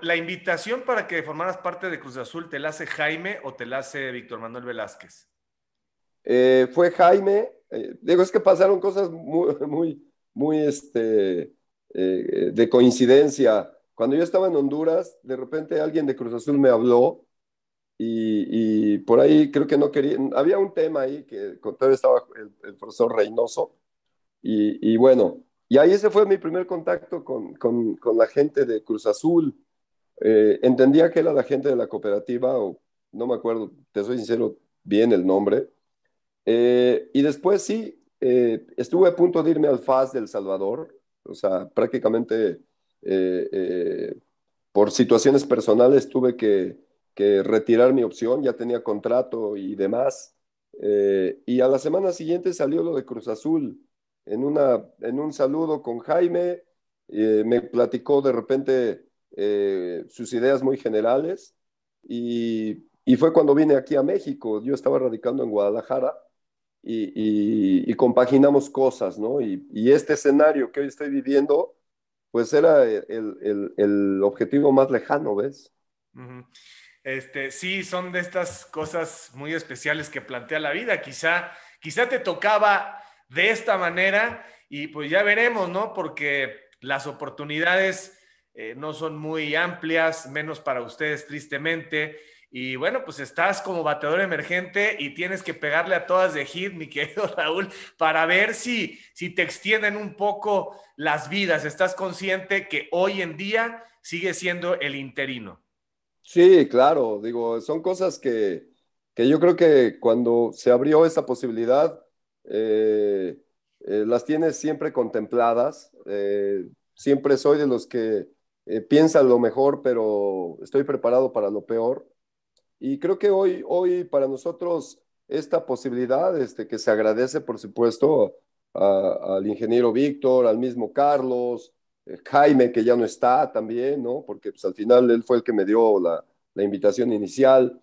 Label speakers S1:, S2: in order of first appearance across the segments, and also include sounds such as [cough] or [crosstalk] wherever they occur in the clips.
S1: La invitación para que formaras parte de Cruz Azul, ¿te la hace Jaime o te la hace Víctor Manuel Velázquez?
S2: Eh, fue Jaime. Eh, digo, es que pasaron cosas muy, muy, muy este, eh, de coincidencia. Cuando yo estaba en Honduras, de repente alguien de Cruz Azul me habló y, por ahí creo que no quería. Había un tema ahí que con todo estaba el, profesor Reynoso. Y, bueno, y ahí ese fue mi primer contacto con la gente de Cruz Azul eh, entendía que era la gente de la cooperativa, o no me acuerdo, te soy sincero, bien el nombre. Eh, y después sí, eh, estuve a punto de irme al FAS del Salvador, o sea, prácticamente por situaciones personales tuve que, retirar mi opción, ya tenía contrato y demás. y a la semana siguiente salió lo de Cruz Azul, en, una, en un saludo con Jaime, me platicó de repente eh, sus ideas muy generales y, fue cuando vine aquí a México. Yo estaba radicando en Guadalajara y, compaginamos cosas, ¿no? Y, este escenario que hoy estoy viviendo, pues era el, objetivo más lejano, ¿ves?
S1: Este, sí, son de estas cosas muy especiales que plantea la vida. Quizá, quizá te tocaba de esta manera y pues ya veremos, ¿no? Porque las oportunidades eh, no son muy amplias, menos para ustedes tristemente. Y bueno, pues estás como bateador emergente y tienes que pegarle a todas de hit, mi [laughs] querido Raúl, para ver si, si te extienden un poco las vidas. ¿Estás consciente que hoy en día sigue siendo el interino?
S2: Sí, claro, digo, son cosas que, yo creo que cuando se abrió esa posibilidad, eh, eh, las tienes siempre contempladas. siempre soy de los que eh, piensa lo mejor, pero estoy preparado para lo peor. Y creo que hoy, hoy para nosotros esta posibilidad, este, que se agradece por supuesto al ingeniero Víctor, al mismo Carlos, eh, Jaime, que ya no está también, ¿no? Porque pues, al final él fue el que me dio la, invitación inicial.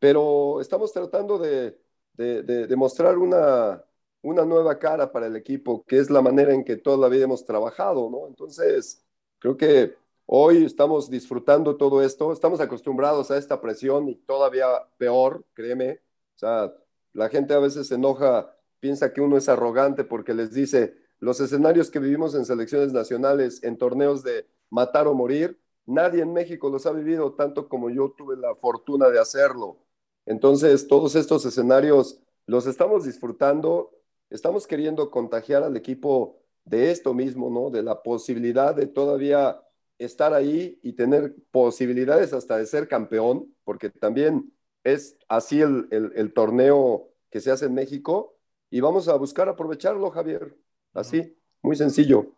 S2: Pero estamos tratando de, de, mostrar una, una nueva cara para el equipo, que es la manera en que toda la vida hemos trabajado, ¿no? Entonces, creo que Hoy estamos disfrutando todo esto, estamos acostumbrados a esta presión y todavía peor, créeme. O sea, la gente a veces se enoja, piensa que uno es arrogante porque les dice, los escenarios que vivimos en selecciones nacionales, en torneos de matar o morir, nadie en México los ha vivido tanto como yo tuve la fortuna de hacerlo. Entonces, todos estos escenarios los estamos disfrutando, estamos queriendo contagiar al equipo de esto mismo, ¿no? De la posibilidad de todavía estar ahí y tener posibilidades hasta de ser campeón, porque también es así el, torneo que se hace en México, y vamos a buscar aprovecharlo, Javier. Así,
S1: muy sencillo.